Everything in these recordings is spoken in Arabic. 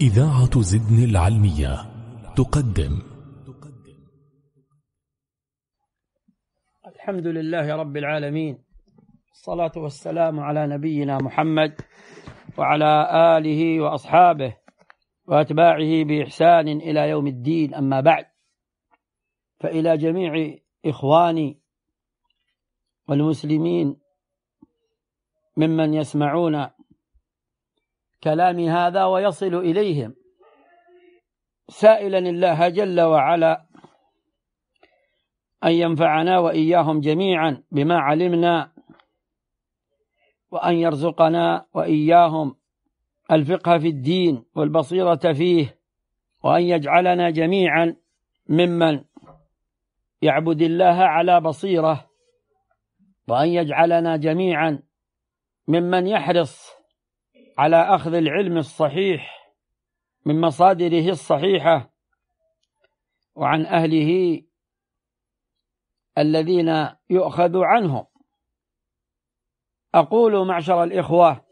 إذاعة زدن العلمية تقدم الحمد لله رب العالمين الصلاة والسلام على نبينا محمد وعلى آله وأصحابه وأتباعه بإحسان إلى يوم الدين أما بعد فإلى جميع إخواني والمسلمين ممن يسمعون كلام هذا ويصل إليهم سائلا الله جل وعلا أن ينفعنا وإياهم جميعا بما علمنا وأن يرزقنا وإياهم الفقه في الدين والبصيرة فيه وأن يجعلنا جميعا ممن يعبد الله على بصيرة وأن يجعلنا جميعا ممن يحرص على أخذ العلم الصحيح من مصادره الصحيحة وعن أهله الذين يؤخذ عنهم أقول معشر الإخوة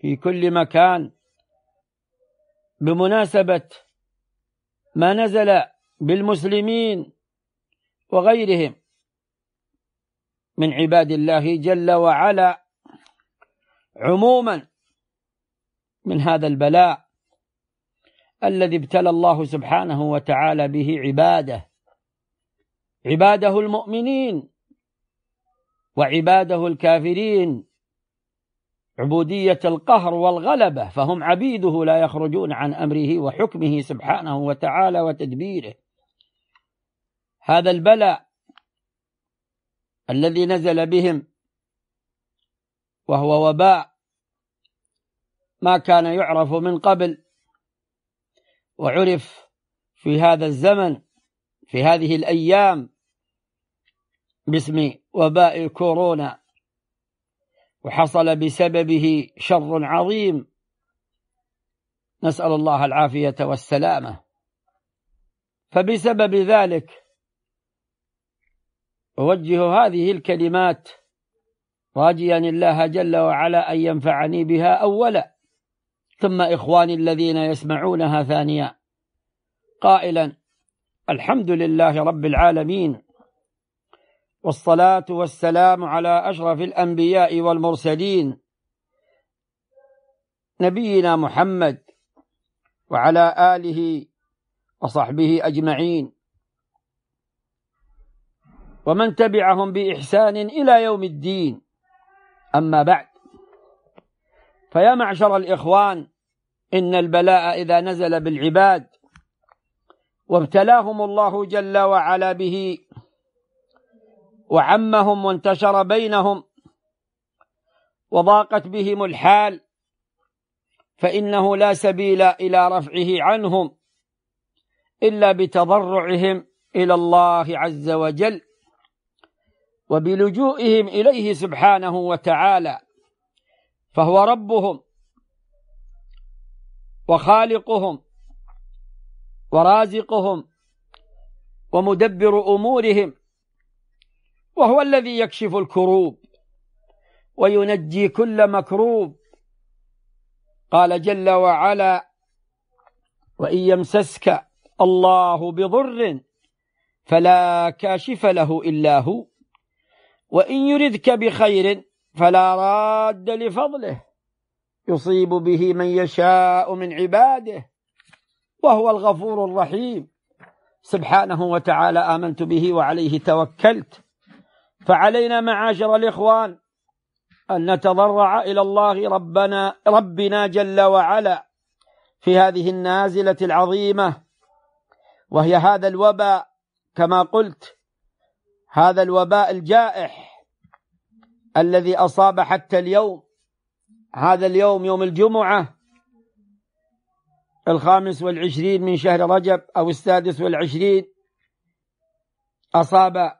في كل مكان بمناسبة ما نزل بالمسلمين وغيرهم من عباد الله جل وعلا عموما من هذا البلاء الذي ابتلى الله سبحانه وتعالى به عباده عباده المؤمنين وعباده الكافرين عبودية القهر والغلبة فهم عبيده لا يخرجون عن أمره وحكمه سبحانه وتعالى وتدبيره هذا البلاء الذي نزل بهم وهو وباء ما كان يعرف من قبل وعرف في هذا الزمن في هذه الأيام باسم وباء كورونا وحصل بسببه شر عظيم نسأل الله العافية والسلامة فبسبب ذلك أوجه هذه الكلمات راجيا الله جل وعلا أن ينفعني بها أولا ثم إخواني الذين يسمعونها ثانية قائلا الحمد لله رب العالمين والصلاة والسلام على أشرف الأنبياء والمرسلين نبينا محمد وعلى آله وصحبه أجمعين ومن تبعهم بإحسان إلى يوم الدين أما بعد فيا معشر الإخوان إن البلاء إذا نزل بالعباد وابتلاهم الله جل وعلا به وعمهم وانتشر بينهم وضاقت بهم الحال فإنه لا سبيل إلى رفعه عنهم إلا بتضرعهم إلى الله عز وجل وبلجوئهم إليه سبحانه وتعالى فهو ربهم وخالقهم ورازقهم ومدبر أمورهم وهو الذي يكشف الكروب وينجي كل مكروب قال جل وعلا وإن يمسسك الله بضر فلا كاشف له إلا هو وإن يردك بخير فلا راد لفضله يصيب به من يشاء من عباده وهو الغفور الرحيم سبحانه وتعالى آمنت به وعليه توكلت فعلينا معاشر الإخوان أن نتضرع إلى الله ربنا ربنا جل وعلا في هذه النازلة العظيمة وهي هذا الوباء كما قلت هذا الوباء الجائح الذي أصاب حتى اليوم هذا اليوم يوم الجمعة الخامس والعشرين من شهر رجب أو السادس والعشرين أصاب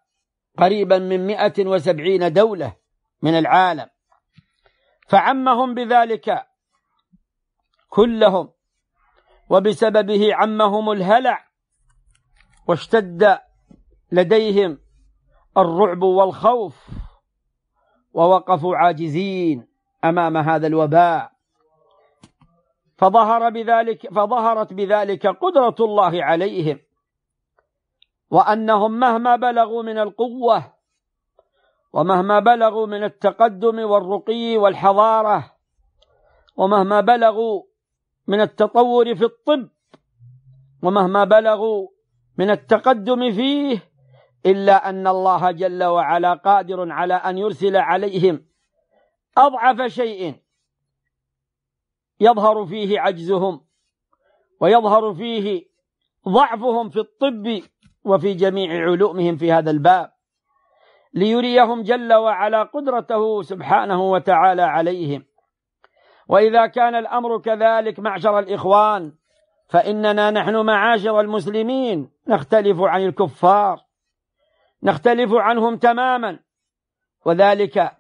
قريبا من مئة وسبعين دولة من العالم فعمهم بذلك كلهم وبسببه عمهم الهلع واشتد لديهم الرعب والخوف ووقفوا عاجزين امام هذا الوباء فظهر بذلك فظهرت بذلك قدره الله عليهم وانهم مهما بلغوا من القوه ومهما بلغوا من التقدم والرقي والحضاره ومهما بلغوا من التطور في الطب ومهما بلغوا من التقدم فيه إلا أن الله جل وعلا قادر على أن يرسل عليهم أضعف شيء يظهر فيه عجزهم ويظهر فيه ضعفهم في الطب وفي جميع علومهم في هذا الباب ليريهم جل وعلا قدرته سبحانه وتعالى عليهم واذا كان الامر كذلك معشر الاخوان فاننا نحن معاشر المسلمين نختلف عن الكفار نختلف عنهم تماما وذلك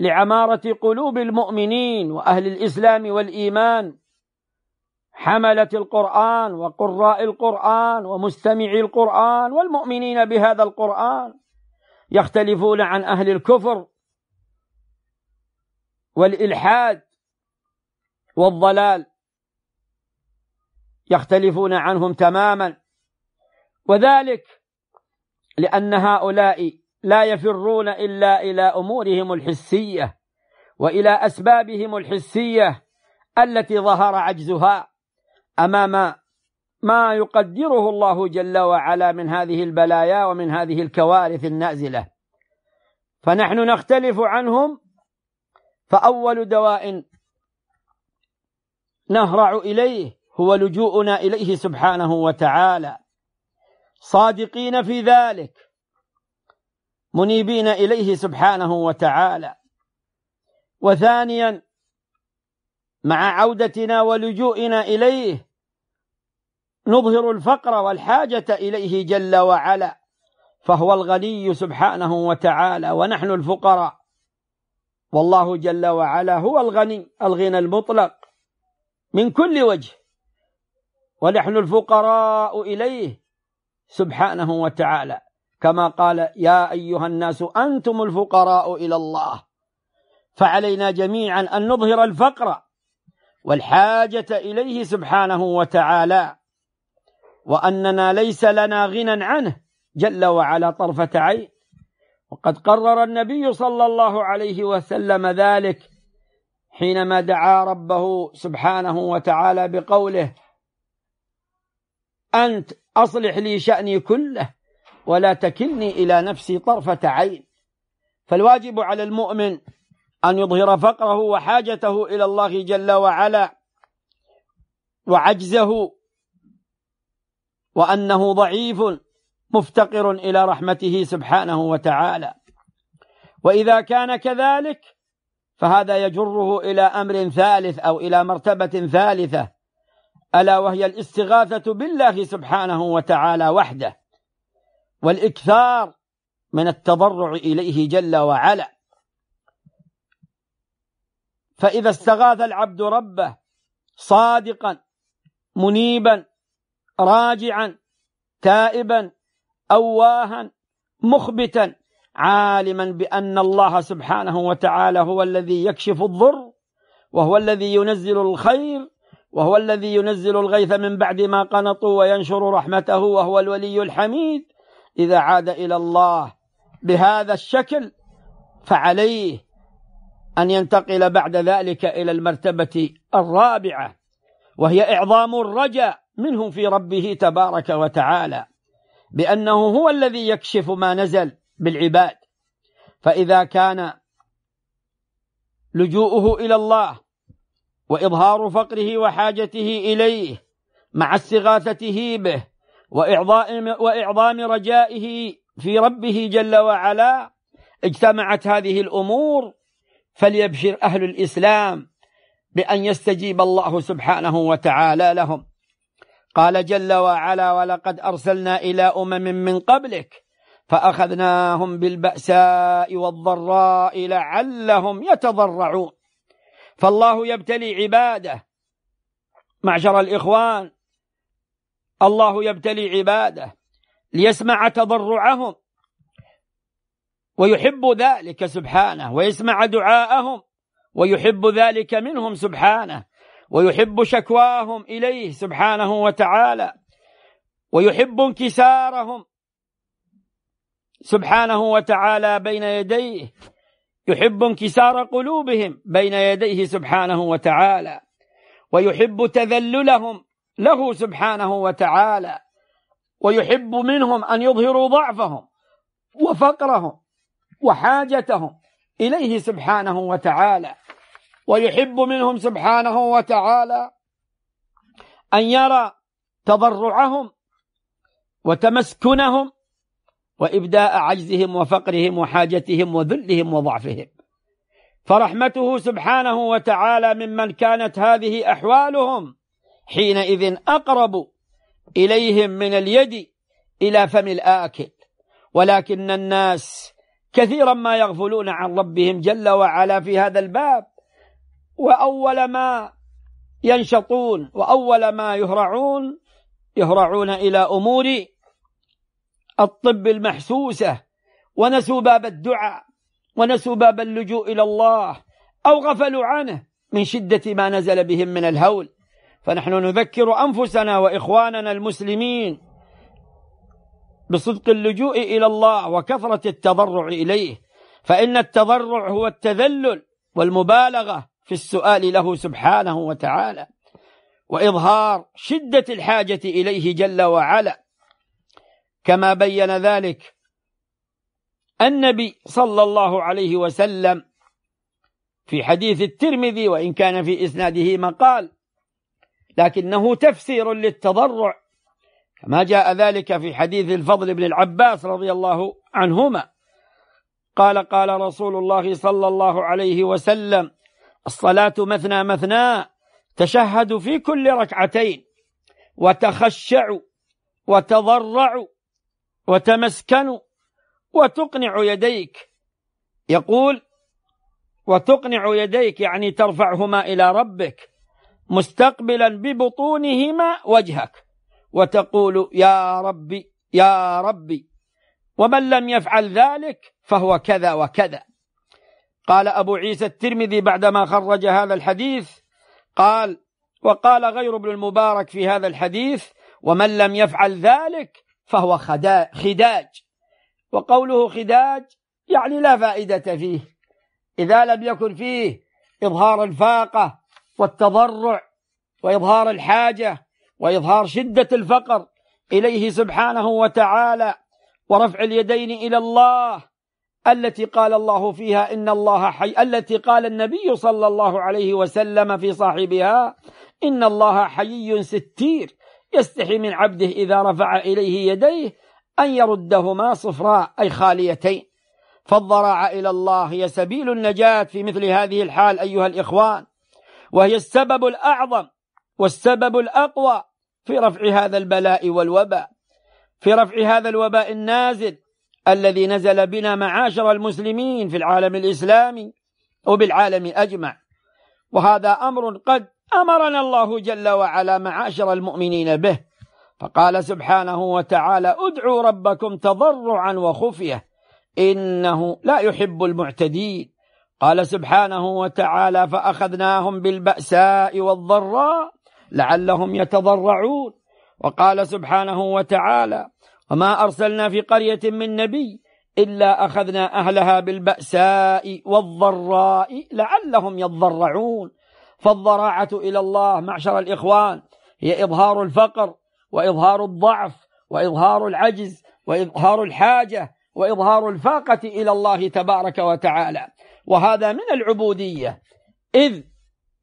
لعمارة قلوب المؤمنين وأهل الإسلام والإيمان حملة القرآن وقراء القرآن ومستمعي القرآن والمؤمنين بهذا القرآن يختلفون عن أهل الكفر والإلحاد والضلال يختلفون عنهم تماما وذلك لأن هؤلاء لا يفرون إلا إلى أمورهم الحسية وإلى أسبابهم الحسية التي ظهر عجزها أمام ما يقدره الله جل وعلا من هذه البلايا ومن هذه الكوارث النازلة فنحن نختلف عنهم فأول دواء نهرع إليه هو لجوءنا إليه سبحانه وتعالى صادقين في ذلك منيبين إليه سبحانه وتعالى وثانيا مع عودتنا ولجوئنا إليه نظهر الفقر والحاجة إليه جل وعلا فهو الغني سبحانه وتعالى ونحن الفقراء والله جل وعلا هو الغني الغنى المطلق من كل وجه ونحن الفقراء إليه سبحانه وتعالى كما قال يا أيها الناس أنتم الفقراء إلى الله فعلينا جميعا أن نظهر الفقر والحاجة إليه سبحانه وتعالى وأننا ليس لنا غنى عنه جل وعلا طرفة عين وقد قرر النبي صلى الله عليه وسلم ذلك حينما دعا ربه سبحانه وتعالى بقوله أنت أصلح لي شأني كله ولا تكلني إلى نفسي طرفة عين فالواجب على المؤمن أن يظهر فقره وحاجته إلى الله جل وعلا وعجزه وأنه ضعيف مفتقر إلى رحمته سبحانه وتعالى وإذا كان كذلك فهذا يجره إلى أمر ثالث أو إلى مرتبة ثالثة ألا وهي الاستغاثة بالله سبحانه وتعالى وحده والإكثار من التضرع إليه جل وعلا فإذا استغاث العبد ربه صادقا منيبا راجعا تائبا أواها مخبتا عالما بأن الله سبحانه وتعالى هو الذي يكشف الضر وهو الذي ينزل الخير وهو الذي ينزل الغيث من بعد ما قنطوا وينشر رحمته وهو الولي الحميد إذا عاد إلى الله بهذا الشكل فعليه أن ينتقل بعد ذلك إلى المرتبة الرابعة وهي إعظام الرجاء منه في ربه تبارك وتعالى بأنه هو الذي يكشف ما نزل بالعباد فإذا كان لجوءه إلى الله واظهار فقره وحاجته اليه مع استغاثته به واعظام واعظام رجائه في ربه جل وعلا اجتمعت هذه الامور فليبشر اهل الاسلام بان يستجيب الله سبحانه وتعالى لهم قال جل وعلا ولقد ارسلنا الى امم من قبلك فاخذناهم بالباساء والضراء لعلهم يتضرعون فالله يبتلي عباده معشر الإخوان الله يبتلي عباده ليسمع تضرعهم ويحب ذلك سبحانه ويسمع دعاءهم ويحب ذلك منهم سبحانه ويحب شكواهم إليه سبحانه وتعالى ويحب انكسارهم سبحانه وتعالى بين يديه يحب انكسار قلوبهم بين يديه سبحانه وتعالى ويحب تذللهم له سبحانه وتعالى ويحب منهم أن يظهروا ضعفهم وفقرهم وحاجتهم إليه سبحانه وتعالى ويحب منهم سبحانه وتعالى أن يرى تضرعهم وتمسكنهم وإبداء عجزهم وفقرهم وحاجتهم وذلهم وضعفهم فرحمته سبحانه وتعالى ممن كانت هذه أحوالهم حينئذ أقرب إليهم من اليد إلى فم الآكل ولكن الناس كثيرا ما يغفلون عن ربهم جل وعلا في هذا الباب وأول ما ينشطون وأول ما يهرعون يهرعون إلى أمور الطب المحسوسة ونسوا باب الدعاء ونسوا باب اللجوء إلى الله أو غفلوا عنه من شدة ما نزل بهم من الهول فنحن نذكر أنفسنا وإخواننا المسلمين بصدق اللجوء إلى الله وكثرة التضرع إليه فإن التضرع هو التذلل والمبالغة في السؤال له سبحانه وتعالى وإظهار شدة الحاجة إليه جل وعلا كما بين ذلك النبي صلى الله عليه وسلم في حديث الترمذي وإن كان في إسناده مقال لكنه تفسير للتضرع كما جاء ذلك في حديث الفضل بن العباس رضي الله عنهما قال قال رسول الله صلى الله عليه وسلم الصلاة مثنى مثنى تشهد في كل ركعتين وتخشعوا وتضرعوا وتمسكن وتقنع يديك يقول وتقنع يديك يعني ترفعهما إلى ربك مستقبلا ببطونهما وجهك وتقول يا ربي يا ربي ومن لم يفعل ذلك فهو كذا وكذا قال أبو عيسى الترمذي بعدما خرج هذا الحديث قال وقال غير ابن المبارك في هذا الحديث ومن لم يفعل ذلك فهو خداج وقوله خداج يعني لا فائدة فيه إذا لم يكن فيه إظهار الفاقة والتضرع وإظهار الحاجة وإظهار شدة الفقر إليه سبحانه وتعالى ورفع اليدين إلى الله التي قال الله فيها إن الله حي التي قال النبي صلى الله عليه وسلم في صاحبها إن الله حيي ستير يستحي من عبده إذا رفع إليه يديه أن يردهما صفراء أي خاليتين فالضراعة إلى الله هي سبيل النجاة في مثل هذه الحال أيها الإخوان وهي السبب الأعظم والسبب الأقوى في رفع هذا البلاء والوباء في رفع هذا الوباء النازل الذي نزل بنا معاشر المسلمين في العالم الإسلامي وبالعالم أجمع وهذا أمر قد أمرنا الله جل وعلا معاشر المؤمنين به فقال سبحانه وتعالى ادعوا ربكم تضرعا وخفية إنه لا يحب المعتدين قال سبحانه وتعالى فأخذناهم بالبأساء والضراء لعلهم يتضرعون وقال سبحانه وتعالى وما أرسلنا في قرية من نبي إلا أخذنا أهلها بالبأساء والضراء لعلهم يضرعون فالضراعة إلى الله معشر الإخوان هي إظهار الفقر وإظهار الضعف وإظهار العجز وإظهار الحاجة وإظهار الفاقة إلى الله تبارك وتعالى وهذا من العبودية إذ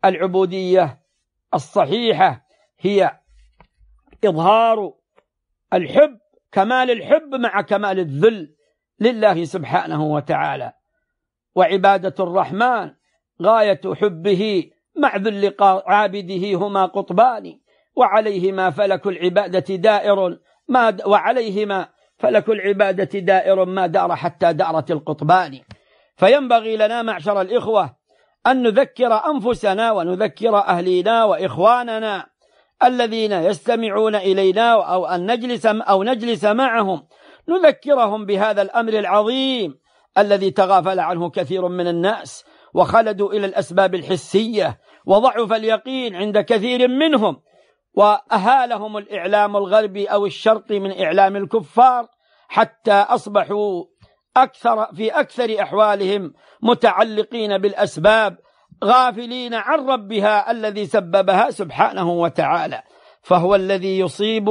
العبودية الصحيحة هي إظهار الحب كمال الحب مع كمال الذل لله سبحانه وتعالى وعبادة الرحمن غاية حبه مع ذل عابده هما قطبان وعليهما فلك العبادة دائر ما وعليهما فلك العبادة دائر ما دار حتى دارت القطبان فينبغي لنا معشر الإخوة أن نذكر أنفسنا ونذكر أهلينا وإخواننا الذين يستمعون إلينا أو أن نجلس أو نجلس معهم نذكرهم بهذا الأمر العظيم الذي تغافل عنه كثير من الناس وخلدوا إلى الأسباب الحسية وضعف اليقين عند كثير منهم وأهالهم الإعلام الغربي أو الشرقي من إعلام الكفار حتى أصبحوا أكثر في أكثر أحوالهم متعلقين بالأسباب غافلين عن ربها الذي سببها سبحانه وتعالى فهو الذي يصيب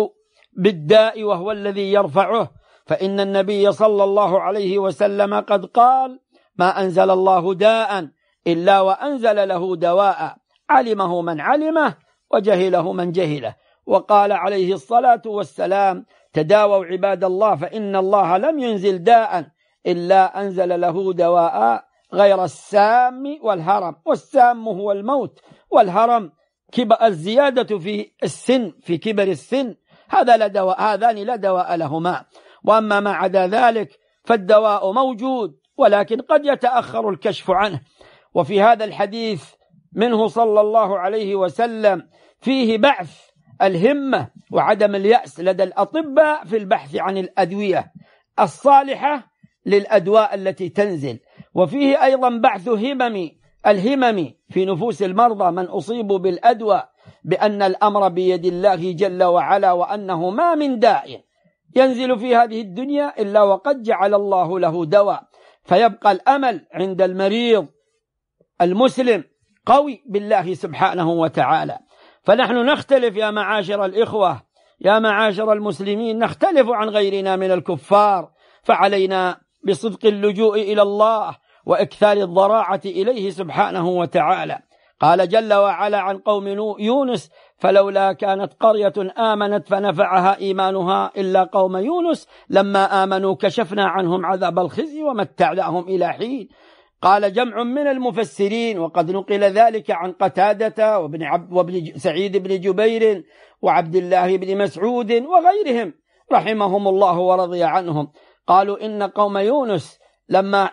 بالداء وهو الذي يرفعه فإن النبي صلى الله عليه وسلم قد قال ما أنزل الله داء إلا وأنزل له دواء علمه من علمه وجهله من جهله وقال عليه الصلاة والسلام تداووا عباد الله فإن الله لم ينزل داء إلا أنزل له دواء غير السام والهرم والسام هو الموت والهرم كبر الزيادة في السن في كبر السن هذا لا دواء هذان لا دواء لهما وأما ما عدا ذلك فالدواء موجود ولكن قد يتأخر الكشف عنه وفي هذا الحديث منه صلى الله عليه وسلم فيه بعث الهمة وعدم اليأس لدى الأطباء في البحث عن الأدوية الصالحة للأدواء التي تنزل وفيه أيضا بعث همم الهمم في نفوس المرضى من أصيبوا بالأدواء بأن الأمر بيد الله جل وعلا وأنه ما من داء ينزل في هذه الدنيا إلا وقد جعل الله له دواء فيبقى الأمل عند المريض المسلم قوي بالله سبحانه وتعالى فنحن نختلف يا معاشر الإخوة يا معاشر المسلمين نختلف عن غيرنا من الكفار فعلينا بصدق اللجوء إلى الله وإكثار الضراعة إليه سبحانه وتعالى قال جل وعلا عن قوم يونس فلولا كانت قرية آمنت فنفعها إيمانها إلا قوم يونس لما آمنوا كشفنا عنهم عذاب الخزي ومتعناهم إلى حين قال جمع من المفسرين وقد نقل ذلك عن قتادة وابن, عبد وابن سعيد بن جبير وعبد الله بن مسعود وغيرهم رحمهم الله ورضي عنهم قالوا إن قوم يونس لما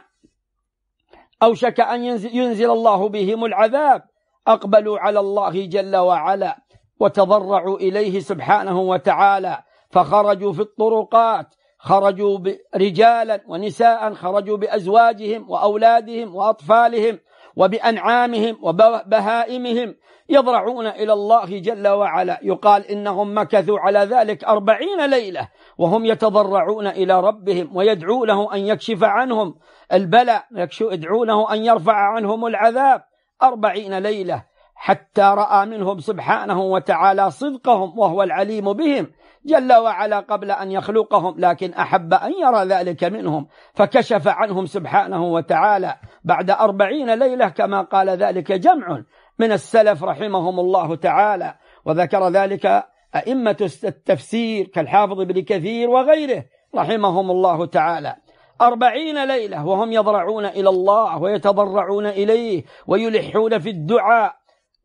أوشك أن ينزل الله بهم العذاب أقبلوا على الله جل وعلا وتضرعوا إليه سبحانه وتعالى فخرجوا في الطرقات خرجوا رجالا ونساء خرجوا بأزواجهم وأولادهم وأطفالهم وبأنعامهم وبهائمهم يضرعون إلى الله جل وعلا يقال إنهم مكثوا على ذلك أربعين ليلة وهم يتضرعون إلى ربهم ويدعو له أن يكشف عنهم البلاء يدعو له أن يرفع عنهم العذاب أربعين ليلة حتى رأى منهم سبحانه وتعالى صدقهم وهو العليم بهم جل وعلا قبل أن يخلقهم لكن أحب أن يرى ذلك منهم فكشف عنهم سبحانه وتعالى بعد أربعين ليلة كما قال ذلك جمع من السلف رحمهم الله تعالى وذكر ذلك أئمة التفسير كالحافظ بن كثير وغيره رحمهم الله تعالى أربعين ليلة وهم يضرعون إلى الله ويتضرعون إليه ويلحون في الدعاء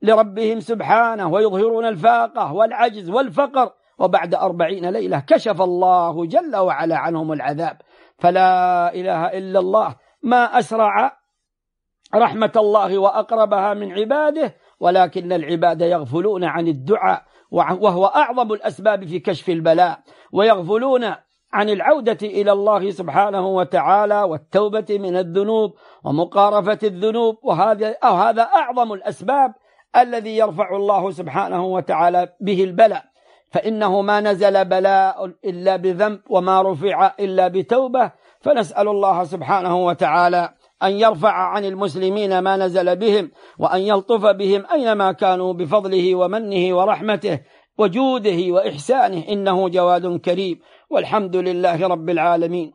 لربهم سبحانه ويظهرون الفاقة والعجز والفقر وبعد أربعين ليلة كشف الله جل وعلا عنهم العذاب فلا إله إلا الله ما أسرع رحمة الله وأقربها من عباده ولكن العباد يغفلون عن الدعاء وهو أعظم الأسباب في كشف البلاء ويغفلون عن العودة إلى الله سبحانه وتعالى والتوبة من الذنوب ومقارفة الذنوب وهذا أو هذا أعظم الأسباب الذي يرفع الله سبحانه وتعالى به البلاء فإنه ما نزل بلاء إلا بذنب وما رفع إلا بتوبة فنسأل الله سبحانه وتعالى أن يرفع عن المسلمين ما نزل بهم وأن يلطف بهم أينما كانوا بفضله ومنه ورحمته وجوده وإحسانه إنه جواد كريم والحمد لله رب العالمين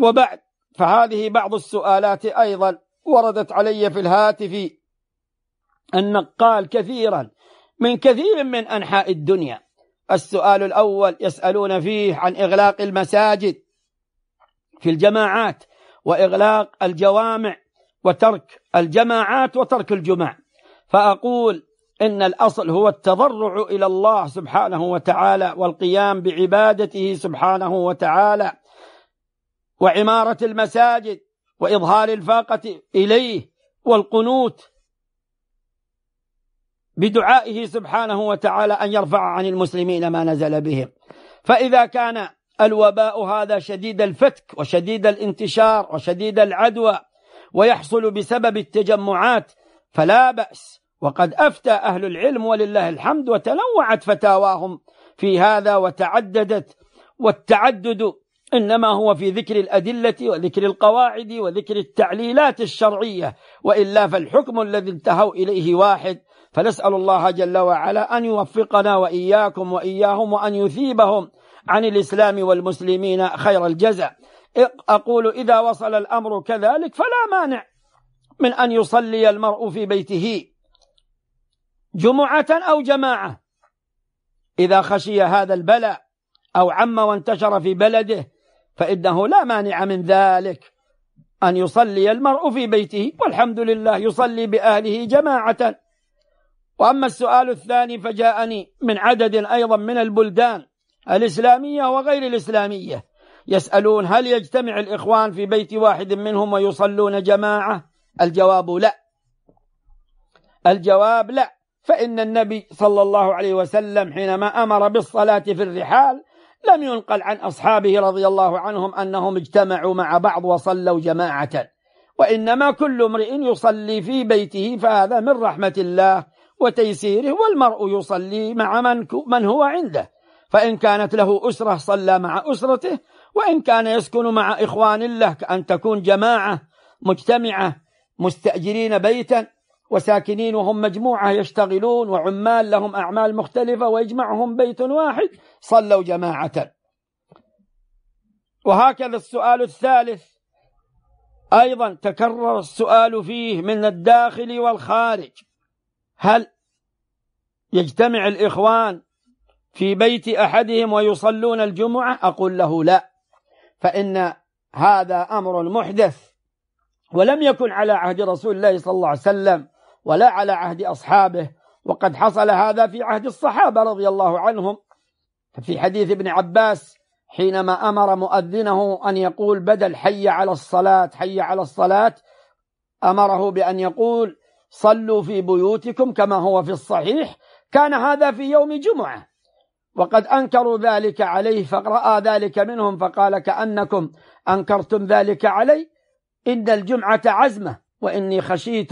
وبعد فهذه بعض السؤالات أيضا وردت علي في الهاتف النقال كثيرا من كثير من أنحاء الدنيا السؤال الأول يسألون فيه عن إغلاق المساجد في الجماعات وإغلاق الجوامع وترك الجماعات وترك الجمع فأقول إن الأصل هو التضرع إلى الله سبحانه وتعالى والقيام بعبادته سبحانه وتعالى وعمارة المساجد وإظهار الفاقة إليه والقنوت بدعائه سبحانه وتعالى أن يرفع عن المسلمين ما نزل بهم فإذا كان الوباء هذا شديد الفتك وشديد الانتشار وشديد العدوى ويحصل بسبب التجمعات فلا بأس وقد أفتى أهل العلم ولله الحمد وتنوعت فتاواهم في هذا وتعددت والتعدد إنما هو في ذكر الأدلة وذكر القواعد وذكر التعليلات الشرعية وإلا فالحكم الذي انتهوا إليه واحد فنسأل الله جل وعلا أن يوفقنا وإياكم وإياهم وأن يثيبهم عن الإسلام والمسلمين خير الجزاء أقول إذا وصل الأمر كذلك فلا مانع من أن يصلي المرء في بيته جمعة أو جماعة إذا خشي هذا البلاء أو عم وانتشر في بلده فإنه لا مانع من ذلك أن يصلي المرء في بيته والحمد لله يصلي بأهله جماعة وأما السؤال الثاني فجاءني من عدد أيضا من البلدان الإسلامية وغير الإسلامية يسألون هل يجتمع الإخوان في بيت واحد منهم ويصلون جماعة الجواب لا الجواب لا فإن النبي صلى الله عليه وسلم حينما أمر بالصلاة في الرحال لم ينقل عن أصحابه رضي الله عنهم أنهم اجتمعوا مع بعض وصلوا جماعة وإنما كل امرئ يصلي في بيته فهذا من رحمة الله وتيسيره والمرء يصلي مع من, من هو عنده فإن كانت له أسرة صلى مع أسرته وإن كان يسكن مع إخوان له كأن تكون جماعة مجتمعة مستأجرين بيتا وساكنين وهم مجموعة يشتغلون وعمال لهم أعمال مختلفة ويجمعهم بيت واحد صلوا جماعة وهكذا السؤال الثالث أيضا تكرر السؤال فيه من الداخل والخارج هل يجتمع الإخوان في بيت أحدهم ويصلون الجمعة أقول له لا فإن هذا أمر محدث ولم يكن على عهد رسول الله صلى الله عليه وسلم ولا على عهد أصحابه وقد حصل هذا في عهد الصحابة رضي الله عنهم ففي حديث ابن عباس حينما أمر مؤذنه أن يقول بدل حي على الصلاة حي على الصلاة أمره بأن يقول صلوا في بيوتكم كما هو في الصحيح كان هذا في يوم جمعة وقد أنكروا ذلك عليه فرأى ذلك منهم فقال كأنكم أنكرتم ذلك علي إن الجمعة عزمة وإني خشيت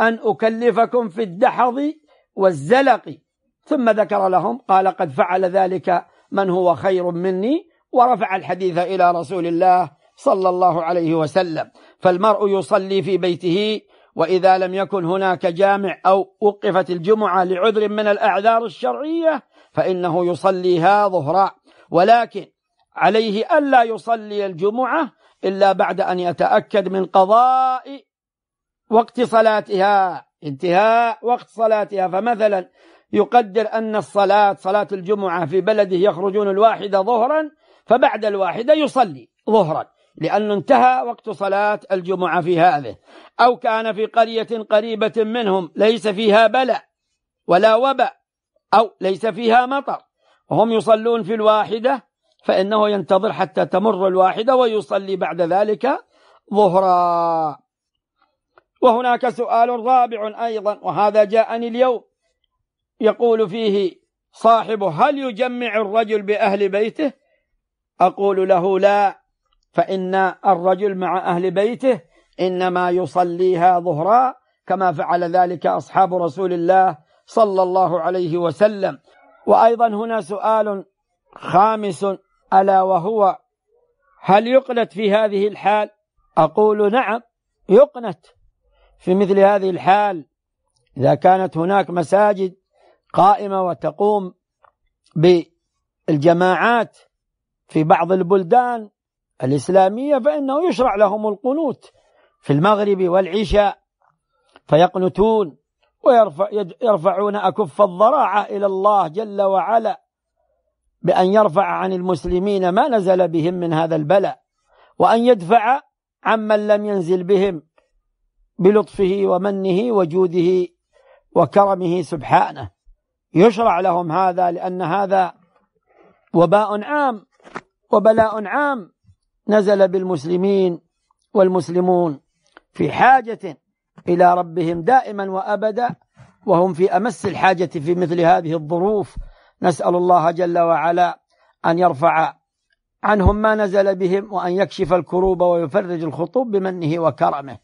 أن أكلفكم في الدحض والزلق ثم ذكر لهم قال قد فعل ذلك من هو خير مني ورفع الحديث إلى رسول الله صلى الله عليه وسلم فالمرء يصلي في بيته وإذا لم يكن هناك جامع أو وقفت الجمعة لعذر من الأعذار الشرعية فإنه يصليها ظهرا ولكن عليه ألا يصلي الجمعة إلا بعد أن يتأكد من قضاء وقت صلاتها انتهاء وقت صلاتها فمثلا يقدر أن الصلاة صلاة الجمعة في بلده يخرجون الواحدة ظهرا فبعد الواحدة يصلي ظهرا لأنه انتهى وقت صلاة الجمعة في هذه أو كان في قرية قريبة منهم ليس فيها بلاء ولا وباء أو ليس فيها مطر وهم يصلون في الواحدة فإنه ينتظر حتى تمر الواحدة ويصلي بعد ذلك ظهرا وهناك سؤال رابع أيضا وهذا جاءني اليوم يقول فيه صاحبه هل يجمع الرجل بأهل بيته أقول له لا فإن الرجل مع أهل بيته إنما يصليها ظهرا كما فعل ذلك أصحاب رسول الله صلى الله عليه وسلم وأيضا هنا سؤال خامس ألا وهو هل يقنت في هذه الحال أقول نعم يقنت في مثل هذه الحال إذا كانت هناك مساجد قائمة وتقوم بالجماعات في بعض البلدان الإسلامية فإنه يشرع لهم القنوت في المغرب والعشاء فيقنتون ويرفعون أكف الضراعة إلى الله جل وعلا بأن يرفع عن المسلمين ما نزل بهم من هذا البلاء وأن يدفع عمن لم ينزل بهم بلطفه ومنه وجوده وكرمه سبحانه يشرع لهم هذا لأن هذا وباء عام وبلاء عام نزل بالمسلمين والمسلمون في حاجة إلى ربهم دائما وأبدا وهم في أمس الحاجة في مثل هذه الظروف نسأل الله جل وعلا أن يرفع عنهم ما نزل بهم وأن يكشف الكروب ويفرج الخطوب بمنه وكرمه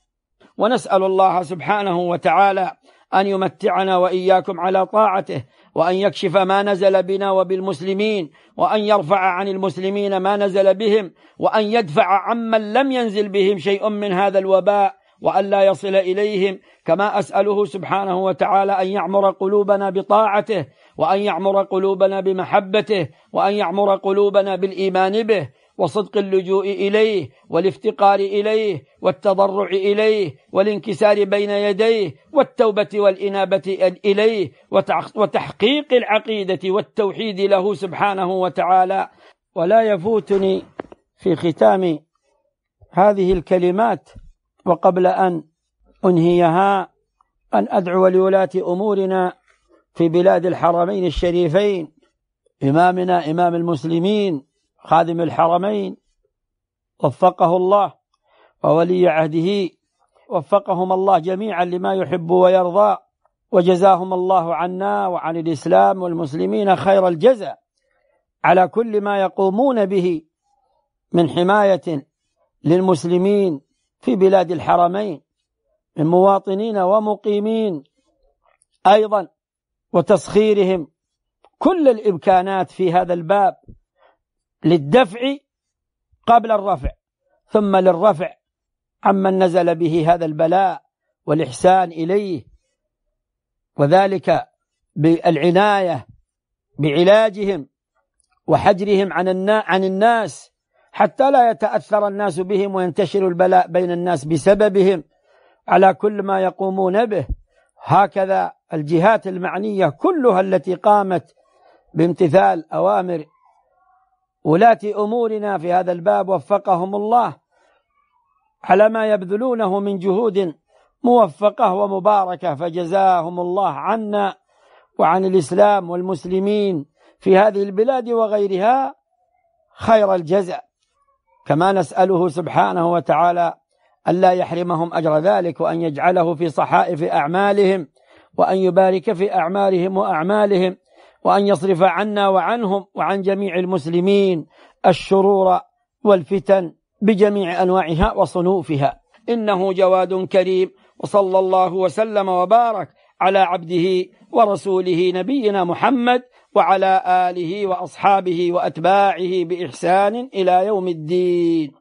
ونسأل الله سبحانه وتعالى أن يمتعنا وإياكم على طاعته وأن يكشف ما نزل بنا وبالمسلمين وأن يرفع عن المسلمين ما نزل بهم وأن يدفع عمن لم ينزل بهم شيء من هذا الوباء وأن لا يصل إليهم كما أسأله سبحانه وتعالى أن يعمر قلوبنا بطاعته وأن يعمر قلوبنا بمحبته وأن يعمر قلوبنا بالإيمان به وصدق اللجوء إليه والافتقار إليه والتضرع إليه والانكسار بين يديه والتوبة والإنابة إليه وتحقيق العقيدة والتوحيد له سبحانه وتعالى ولا يفوتني في ختام هذه الكلمات وقبل أن أنهيها أن أدعو لولاة أمورنا في بلاد الحرمين الشريفين إمامنا إمام المسلمين خادم الحرمين وفقه الله وولي عهده وفقهم الله جميعا لما يحب ويرضى وجزاهم الله عنا وعن الإسلام والمسلمين خير الجزاء على كل ما يقومون به من حماية للمسلمين في بلاد الحرمين من مواطنين ومقيمين أيضا وتسخيرهم كل الإمكانات في هذا الباب للدفع قبل الرفع ثم للرفع عمن نزل به هذا البلاء والإحسان إليه وذلك بالعناية بعلاجهم وحجرهم عن عن الناس حتى لا يتأثر الناس بهم وينتشر البلاء بين الناس بسببهم على كل ما يقومون به هكذا الجهات المعنية كلها التي قامت بامتثال أوامر ولاة أمورنا في هذا الباب وفقهم الله على ما يبذلونه من جهود موفقة ومباركة فجزاهم الله عنا وعن الإسلام والمسلمين في هذه البلاد وغيرها خير الجزاء كما نسأله سبحانه وتعالى ألا يحرمهم أجر ذلك وأن يجعله في صحائف أعمالهم وأن يبارك في أعمالهم وأعمالهم وأن يصرف عنا وعنهم وعن جميع المسلمين الشرور والفتن بجميع أنواعها وصنوفها إنه جواد كريم وصلى الله وسلم وبارك على عبده ورسوله نبينا محمد وعلى آله وأصحابه وأتباعه بإحسان إلى يوم الدين